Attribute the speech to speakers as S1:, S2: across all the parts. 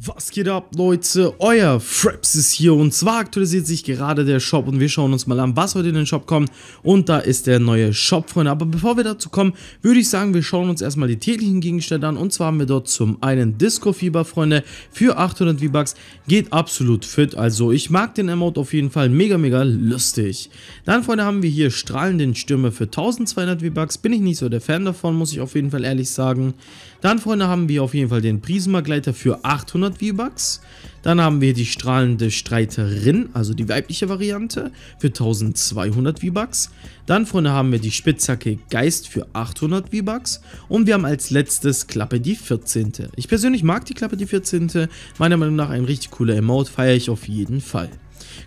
S1: Was geht ab, Leute? Euer Fraps ist hier und zwar aktualisiert sich gerade der Shop und wir schauen uns mal an, was heute in den Shop kommt und da ist der neue Shop, Freunde. Aber bevor wir dazu kommen, würde ich sagen, wir schauen uns erstmal die täglichen Gegenstände an und zwar haben wir dort zum einen Disco-Fieber, Freunde, für 800 V-Bucks, geht absolut fit, also ich mag den Emote auf jeden Fall, mega, mega lustig. Dann, Freunde, haben wir hier strahlenden Stürme für 1200 V-Bucks, bin ich nicht so der Fan davon, muss ich auf jeden Fall ehrlich sagen. Dann, Freunde, haben wir auf jeden Fall den Prismagleiter für 800 500 V-Bucks. Dann haben wir die strahlende Streiterin, also die weibliche Variante, für 1200 V-Bucks. Dann vorne haben wir die Spitzhacke Geist für 800 V-Bucks. Und wir haben als letztes Klappe die 14. Ich persönlich mag die Klappe die 14. Meiner Meinung nach ein richtig cooler Emote, feiere ich auf jeden Fall.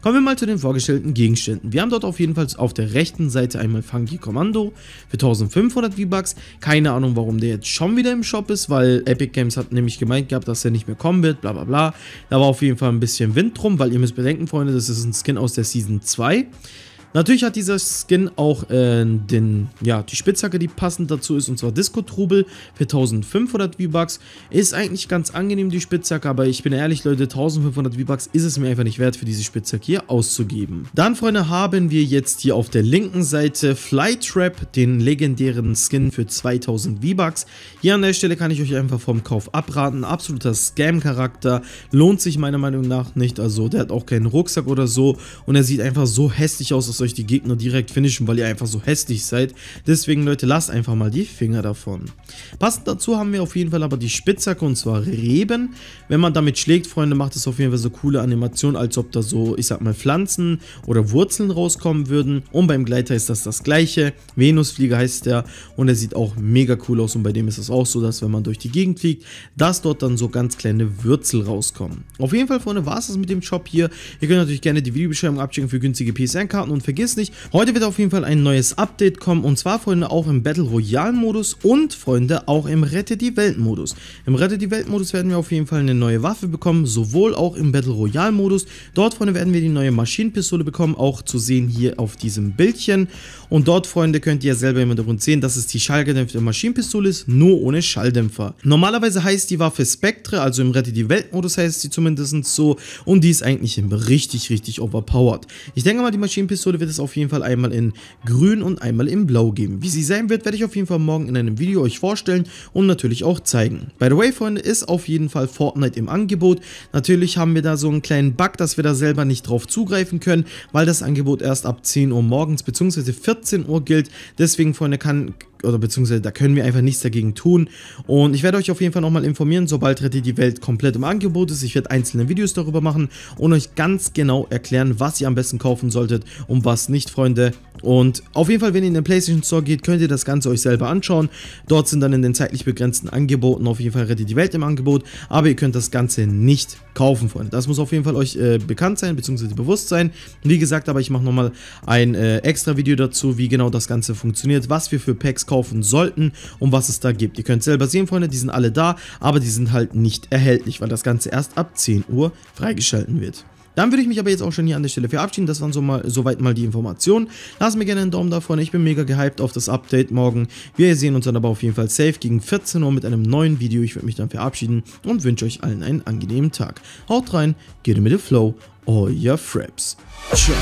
S1: Kommen wir mal zu den vorgestellten Gegenständen. Wir haben dort auf jeden Fall auf der rechten Seite einmal Funky Kommando für 1500 V-Bucks. Keine Ahnung, warum der jetzt schon wieder im Shop ist, weil Epic Games hat nämlich gemeint gehabt, dass er nicht mehr kommen wird, bla bla bla. Da war auf jeden Fall ein bisschen Wind drum, weil ihr müsst bedenken, Freunde, das ist ein Skin aus der Season 2. Natürlich hat dieser Skin auch äh, den, ja, die Spitzhacke, die passend dazu ist, und zwar Disco-Trubel für 1500 V-Bucks. Ist eigentlich ganz angenehm, die Spitzhacke, aber ich bin ehrlich, Leute, 1500 V-Bucks ist es mir einfach nicht wert, für diese Spitzhacke hier auszugeben. Dann, Freunde, haben wir jetzt hier auf der linken Seite Flytrap, den legendären Skin für 2000 V-Bucks. Hier an der Stelle kann ich euch einfach vom Kauf abraten. Absoluter Scam-Charakter, lohnt sich meiner Meinung nach nicht. Also, der hat auch keinen Rucksack oder so und er sieht einfach so hässlich aus, dass euch die Gegner direkt finishen, weil ihr einfach so hässlich seid. Deswegen, Leute, lasst einfach mal die Finger davon. Passend dazu haben wir auf jeden Fall aber die Spitzhacke und zwar Reben. Wenn man damit schlägt, Freunde, macht es auf jeden Fall so coole Animationen, als ob da so, ich sag mal, Pflanzen oder Wurzeln rauskommen würden. Und beim Gleiter ist das das gleiche. Venusflieger heißt der und er sieht auch mega cool aus und bei dem ist es auch so, dass wenn man durch die Gegend fliegt, dass dort dann so ganz kleine Würzel rauskommen. Auf jeden Fall, Freunde, war es das mit dem Shop hier. Ihr könnt natürlich gerne die Videobeschreibung abchecken für günstige PSN-Karten und für vergiss nicht, heute wird auf jeden Fall ein neues Update kommen und zwar, Freunde, auch im Battle Royale Modus und, Freunde, auch im Rette die Welt Modus. Im Rette die Welt Modus werden wir auf jeden Fall eine neue Waffe bekommen, sowohl auch im Battle Royale Modus. Dort, Freunde, werden wir die neue Maschinenpistole bekommen, auch zu sehen hier auf diesem Bildchen. Und dort, Freunde, könnt ihr ja selber im Hintergrund sehen, dass es die schallgedämpfte Maschinenpistole ist, nur ohne Schalldämpfer. Normalerweise heißt die Waffe Spectre, also im Rette die Welt Modus heißt sie zumindest so und die ist eigentlich richtig, richtig overpowered. Ich denke mal, die Maschinenpistole wird es auf jeden Fall einmal in grün und einmal in blau geben. Wie sie sein wird, werde ich auf jeden Fall morgen in einem Video euch vorstellen und natürlich auch zeigen. By the way, Freunde, ist auf jeden Fall Fortnite im Angebot. Natürlich haben wir da so einen kleinen Bug, dass wir da selber nicht drauf zugreifen können, weil das Angebot erst ab 10 Uhr morgens bzw. 14 Uhr gilt. Deswegen, Freunde, kann oder beziehungsweise da können wir einfach nichts dagegen tun. Und ich werde euch auf jeden Fall nochmal informieren, sobald Rette die Welt komplett im Angebot ist. Ich werde einzelne Videos darüber machen und euch ganz genau erklären, was ihr am besten kaufen solltet und was nicht, Freunde. Und auf jeden Fall, wenn ihr in den Playstation Store geht, könnt ihr das Ganze euch selber anschauen. Dort sind dann in den zeitlich begrenzten Angeboten auf jeden Fall Rettet die Welt im Angebot, aber ihr könnt das Ganze nicht kaufen, Freunde. Das muss auf jeden Fall euch äh, bekannt sein, beziehungsweise bewusst sein. Wie gesagt, aber ich mache nochmal ein äh, extra Video dazu, wie genau das Ganze funktioniert, was wir für Packs kaufen sollten und was es da gibt. Ihr könnt selber sehen, Freunde, die sind alle da, aber die sind halt nicht erhältlich, weil das Ganze erst ab 10 Uhr freigeschalten wird. Dann würde ich mich aber jetzt auch schon hier an der Stelle verabschieden. Das waren so mal, soweit mal die Informationen. Lasst mir gerne einen Daumen davon. Ich bin mega gehypt auf das Update morgen. Wir sehen uns dann aber auf jeden Fall safe gegen 14 Uhr mit einem neuen Video. Ich würde mich dann verabschieden und wünsche euch allen einen angenehmen Tag. Haut rein, geht mit dem Flow, euer Fraps. Ciao.